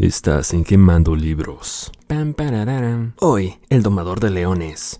Estás en Quemando Libros. Pam, Hoy, El Domador de Leones.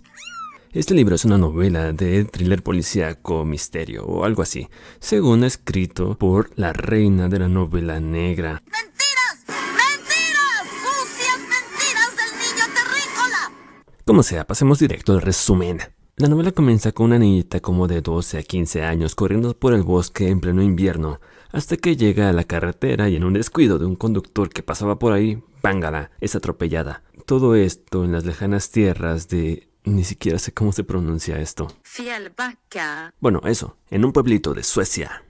Este libro es una novela de thriller policíaco, misterio o algo así, según escrito por la reina de la novela negra. ¡Mentiras! ¡Mentiras! ¡Sucias mentiras del niño terrícola! Como sea, pasemos directo al resumen. La novela comienza con una niñita como de 12 a 15 años corriendo por el bosque en pleno invierno, hasta que llega a la carretera y en un descuido de un conductor que pasaba por ahí, ¡pángala!, es atropellada. Todo esto en las lejanas tierras de ni siquiera sé cómo se pronuncia esto. Fjällbacka. Bueno, eso, en un pueblito de Suecia.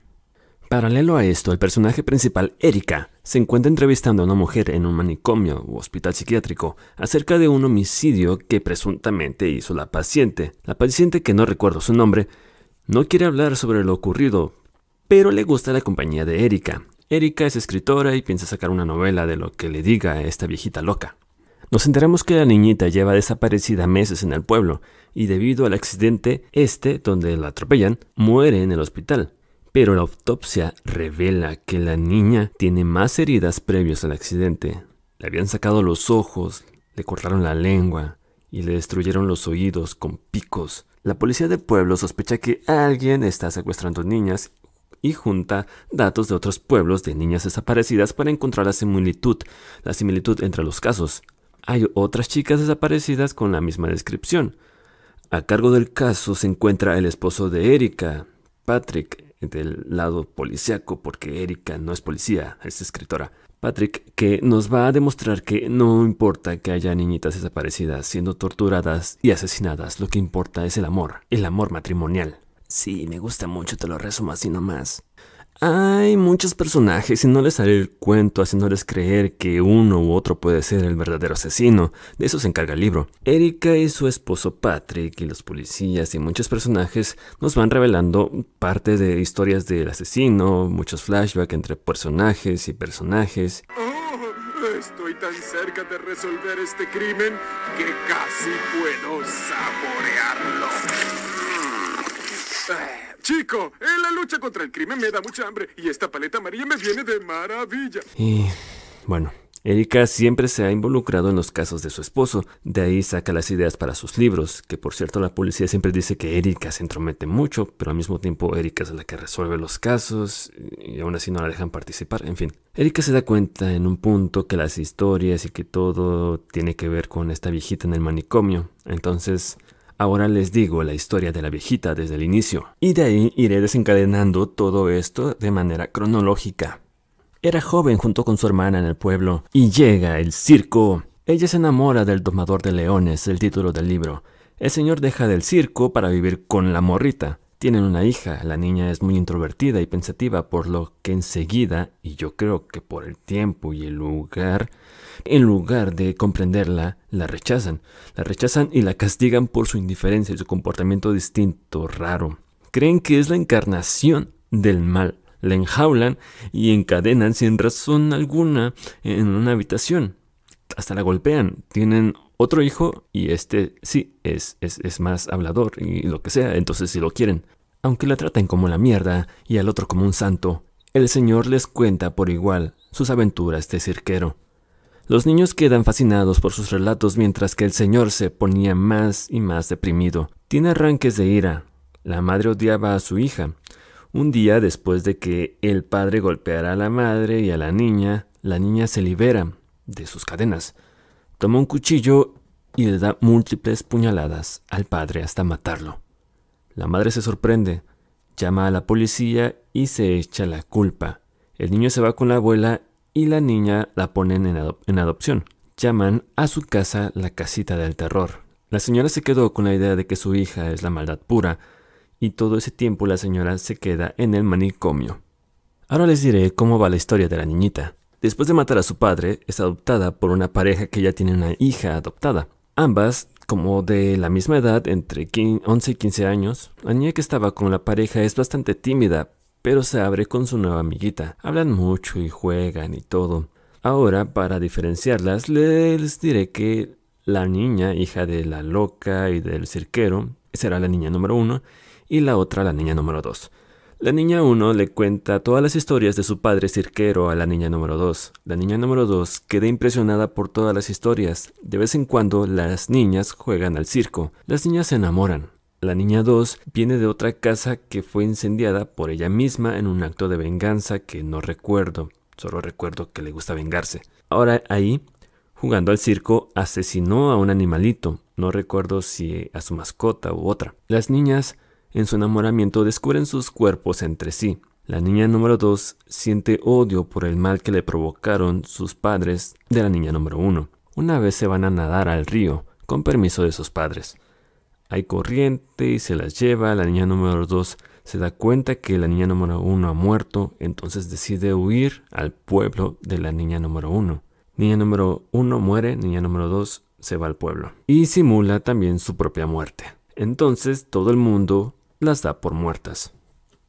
Paralelo a esto, el personaje principal, Erika, se encuentra entrevistando a una mujer en un manicomio o hospital psiquiátrico acerca de un homicidio que presuntamente hizo la paciente. La paciente, que no recuerdo su nombre, no quiere hablar sobre lo ocurrido, pero le gusta la compañía de Erika. Erika es escritora y piensa sacar una novela de lo que le diga a esta viejita loca. Nos enteramos que la niñita lleva desaparecida meses en el pueblo y debido al accidente este, donde la atropellan, muere en el hospital pero la autopsia revela que la niña tiene más heridas previas al accidente. Le habían sacado los ojos, le cortaron la lengua y le destruyeron los oídos con picos. La policía del pueblo sospecha que alguien está secuestrando niñas y junta datos de otros pueblos de niñas desaparecidas para encontrar la similitud, la similitud entre los casos. Hay otras chicas desaparecidas con la misma descripción. A cargo del caso se encuentra el esposo de Erika, Patrick, del lado policíaco, porque Erika no es policía, es escritora. Patrick, que nos va a demostrar que no importa que haya niñitas desaparecidas siendo torturadas y asesinadas, lo que importa es el amor, el amor matrimonial. Sí, me gusta mucho, te lo resumo así nomás. Hay muchos personajes y no les haré el cuento haciéndoles creer que uno u otro puede ser el verdadero asesino, de eso se encarga el libro. Erika y su esposo Patrick y los policías y muchos personajes nos van revelando parte de historias del asesino, muchos flashbacks entre personajes y personajes. Oh, estoy tan cerca de resolver este crimen que casi puedo saborearlo. Mm. Chico, en la lucha contra el crimen me da mucha hambre y esta paleta amarilla me viene de maravilla. Y bueno, Erika siempre se ha involucrado en los casos de su esposo, de ahí saca las ideas para sus libros, que por cierto la policía siempre dice que Erika se entromete mucho, pero al mismo tiempo Erika es la que resuelve los casos y aún así no la dejan participar, en fin. Erika se da cuenta en un punto que las historias y que todo tiene que ver con esta viejita en el manicomio, entonces Ahora les digo la historia de la viejita desde el inicio, y de ahí iré desencadenando todo esto de manera cronológica. Era joven junto con su hermana en el pueblo, y llega el circo. Ella se enamora del domador de leones, el título del libro. El señor deja del circo para vivir con la morrita. Tienen una hija, la niña es muy introvertida y pensativa, por lo que enseguida, y yo creo que por el tiempo y el lugar, en lugar de comprenderla, la rechazan. La rechazan y la castigan por su indiferencia y su comportamiento distinto, raro. Creen que es la encarnación del mal. La enjaulan y encadenan sin razón alguna en una habitación. Hasta la golpean. Tienen otro hijo y este sí, es, es, más hablador y lo que sea, entonces si lo quieren. Aunque la traten como la mierda y al otro como un santo, el señor les cuenta por igual sus aventuras de cirquero. Los niños quedan fascinados por sus relatos mientras que el señor se ponía más y más deprimido. Tiene arranques de ira. La madre odiaba a su hija. Un día después de que el padre golpeara a la madre y a la niña, la niña se libera de sus cadenas toma un cuchillo y le da múltiples puñaladas al padre hasta matarlo. La madre se sorprende, llama a la policía y se echa la culpa. El niño se va con la abuela y la niña la ponen en, en adopción. Llaman a su casa la casita del terror. La señora se quedó con la idea de que su hija es la maldad pura, y todo ese tiempo la señora se queda en el manicomio. Ahora les diré cómo va la historia de la niñita. Después de matar a su padre, es adoptada por una pareja que ya tiene una hija adoptada. Ambas, como de la misma edad, entre 11 y 15 años, la niña que estaba con la pareja es bastante tímida, pero se abre con su nueva amiguita. Hablan mucho y juegan y todo. Ahora, para diferenciarlas, les diré que la niña, hija de la loca y del cirquero, será la niña número uno, y la otra la niña número dos. La niña 1 le cuenta todas las historias de su padre cirquero a la niña número 2. La niña número 2 queda impresionada por todas las historias. De vez en cuando las niñas juegan al circo. Las niñas se enamoran. La niña 2 viene de otra casa que fue incendiada por ella misma en un acto de venganza que no recuerdo. Solo recuerdo que le gusta vengarse. Ahora ahí, jugando al circo, asesinó a un animalito. No recuerdo si a su mascota u otra. Las niñas en su enamoramiento descubren sus cuerpos entre sí. La niña número 2 siente odio por el mal que le provocaron sus padres de la niña número 1. Una vez se van a nadar al río, con permiso de sus padres. Hay corriente y se las lleva, la niña número 2 se da cuenta que la niña número 1 ha muerto, entonces decide huir al pueblo de la niña número 1. Niña número 1 muere, niña número 2 se va al pueblo. Y simula también su propia muerte. Entonces todo el mundo las da por muertas.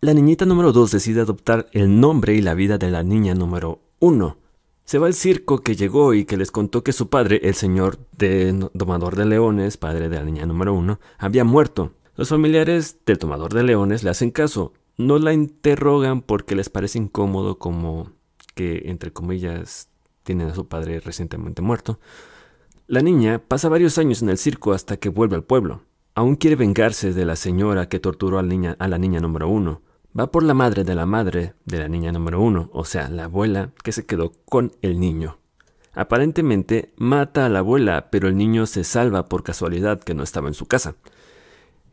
La niñita número 2 decide adoptar el nombre y la vida de la niña número 1. Se va al circo que llegó y que les contó que su padre, el señor de domador de leones, padre de la niña número 1, había muerto. Los familiares del tomador de leones le hacen caso, no la interrogan porque les parece incómodo como que, entre comillas, tienen a su padre recientemente muerto. La niña pasa varios años en el circo hasta que vuelve al pueblo. Aún quiere vengarse de la señora que torturó a la, niña, número uno. Va por la madre de la madre de la niña número uno, o sea, la abuela que se quedó con el niño. Aparentemente mata a la abuela, pero el niño se salva por casualidad que no estaba en su casa.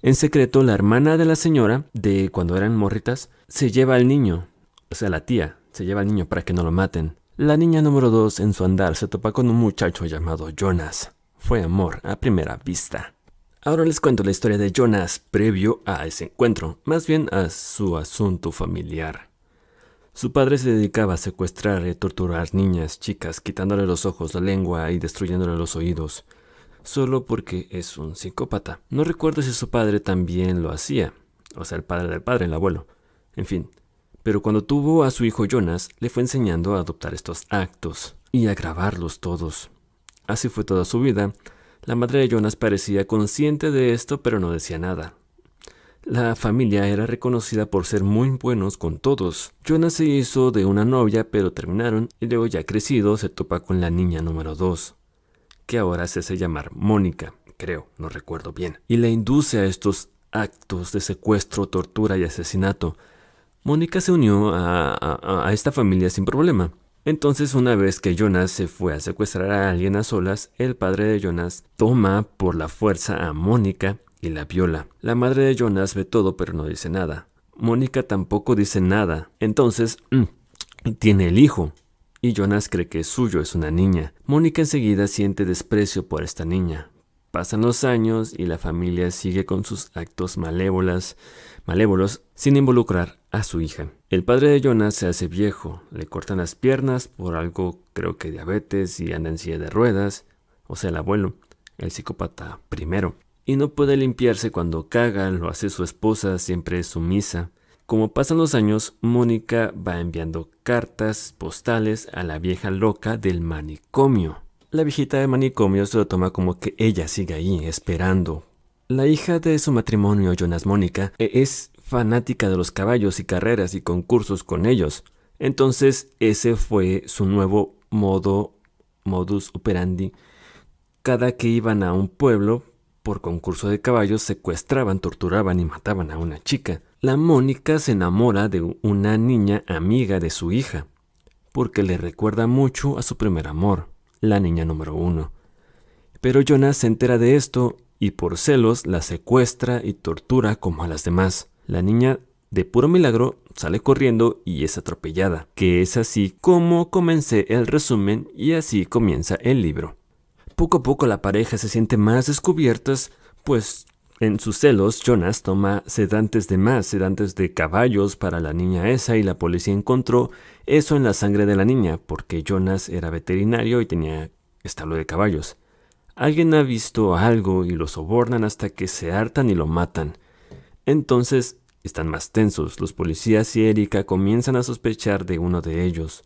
En secreto, la hermana de la señora, de cuando eran morritas, se lleva al niño, o sea, la tía, se lleva al niño para que no lo maten. La niña número dos en su andar se topa con un muchacho llamado Jonas. Fue amor a primera vista. Ahora les cuento la historia de Jonas previo a ese encuentro, más bien a su asunto familiar. Su padre se dedicaba a secuestrar y torturar niñas, chicas, quitándole los ojos, la lengua y destruyéndole los oídos, solo porque es un psicópata. No recuerdo si su padre también lo hacía, o sea, el padre del padre, el abuelo. En fin, pero cuando tuvo a su hijo Jonas, le fue enseñando a adoptar estos actos y a grabarlos todos. Así fue toda su vida, la madre de Jonas parecía consciente de esto, pero no decía nada. La familia era reconocida por ser muy buenos con todos. Jonas se hizo de una novia, pero terminaron, y luego ya crecido se topa con la niña número 2, que ahora se hace llamar Mónica, creo, no recuerdo bien, y la induce a estos actos de secuestro, tortura y asesinato. Mónica se unió a esta familia sin problema. Entonces una vez que Jonas se fue a secuestrar a alguien a solas, el padre de Jonas toma por la fuerza a Mónica y la viola. La madre de Jonas ve todo pero no dice nada. Mónica tampoco dice nada. Entonces, mm, tiene el hijo. Y Jonas cree que es suyo, es una niña. Mónica enseguida siente desprecio por esta niña, Pasan los años y la familia sigue con sus actos malévolas, malévolos sin involucrar a su hija. El padre de Jonas se hace viejo, le cortan las piernas por algo, creo que diabetes y anda en silla de ruedas, o sea, el abuelo, el psicópata primero. Y no puede limpiarse cuando caga, lo hace su esposa, siempre sumisa. Como pasan los años, Mónica va enviando cartas postales a la vieja loca del manicomio. La viejita de manicomio se lo toma como que ella sigue ahí, esperando. La hija de su matrimonio, Jonas Mónica, e, es fanática de los caballos y carreras y concursos con ellos. Entonces ese fue su nuevo modo, modus operandi. Cada que iban a un pueblo, por concurso de caballos, secuestraban, torturaban y mataban a una chica. La Mónica se enamora de una niña amiga de su hija, porque le recuerda mucho a su primer amor la niña número uno. Pero Jonas se entera de esto y por celos la secuestra y tortura como a las demás. La niña, de puro milagro, sale corriendo y es atropellada, que es así como comencé el resumen y así comienza el libro. Poco a poco la pareja se siente más descubiertas, pues en sus celos, Jonas toma sedantes de más, sedantes de caballos para la niña esa y la policía encontró eso en la sangre de la niña, porque Jonas era veterinario y tenía establo de caballos. Alguien ha visto algo y lo sobornan hasta que se hartan y lo matan. Entonces están más tensos, los policías y Erika comienzan a sospechar de uno de ellos.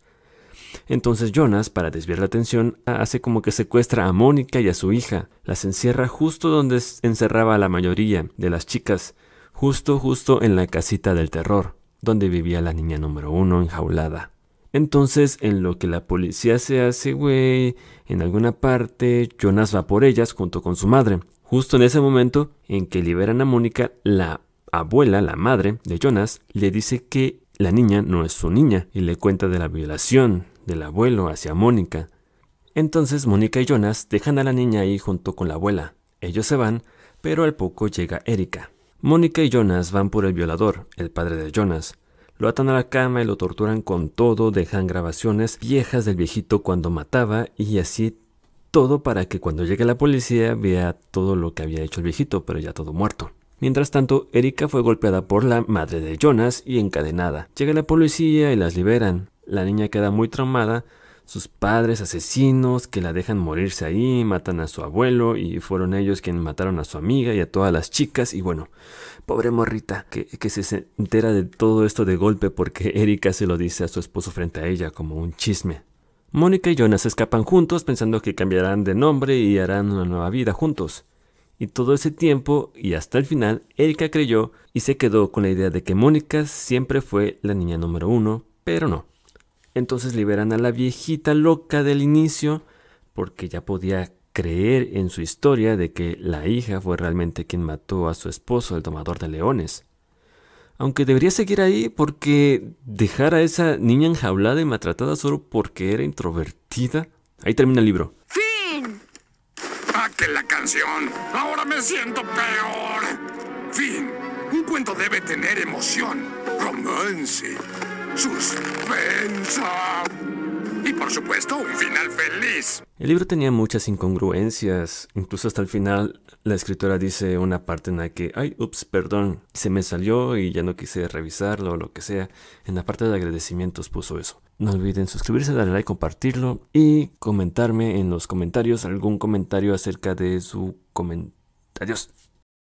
Entonces Jonas, para desviar la atención, hace como que secuestra a Mónica y a su hija, las encierra justo donde encerraba a la mayoría de las chicas, justo justo en la casita del terror, donde vivía la niña número uno enjaulada. Entonces, en lo que la policía se hace, güey, en alguna parte, Jonas va por ellas junto con su madre. Justo en ese momento en que liberan a Mónica, la abuela, la madre de Jonas, le dice que la niña no es su niña y le cuenta de la violación del abuelo hacia Mónica. Entonces Mónica y Jonas dejan a la niña ahí junto con la abuela. Ellos se van, pero al poco llega Erika. Mónica y Jonas van por el violador, el padre de Jonas. Lo atan a la cama y lo torturan con todo, dejan grabaciones viejas del viejito cuando mataba y así todo para que cuando llegue la policía vea todo lo que había hecho el viejito, pero ya todo muerto. Mientras tanto, Erika fue golpeada por la madre de Jonas y encadenada. Llega la policía y las liberan. La niña queda muy traumada. Sus padres asesinos que la dejan morirse ahí, matan a su abuelo y fueron ellos quienes mataron a su amiga y a todas las chicas. Y bueno, pobre morrita que, se entera de todo esto de golpe porque Erika se lo dice a su esposo frente a ella como un chisme. Mónica y Jonas escapan juntos pensando que cambiarán de nombre y harán una nueva vida juntos. Y todo ese tiempo y hasta el final, Erika creyó y se quedó con la idea de que Mónica siempre fue la niña número uno, pero no. Entonces liberan a la viejita loca del inicio porque ya podía creer en su historia de que la hija fue realmente quien mató a su esposo, el domador de leones. Aunque debería seguir ahí porque dejar a esa niña enjaulada y maltratada solo porque era introvertida. Ahí termina el libro que la canción. Ahora me siento peor. Fin. Un cuento debe tener emoción, romance, suspensa y por supuesto un final feliz. El libro tenía muchas incongruencias, incluso hasta el final la escritora dice una parte en la que, ay, ups, perdón, se me salió y ya no quise revisarlo o lo que sea. En la parte de agradecimientos puso eso. No olviden suscribirse, darle like, compartirlo y comentarme en los comentarios algún comentario acerca de su comentario. Adiós.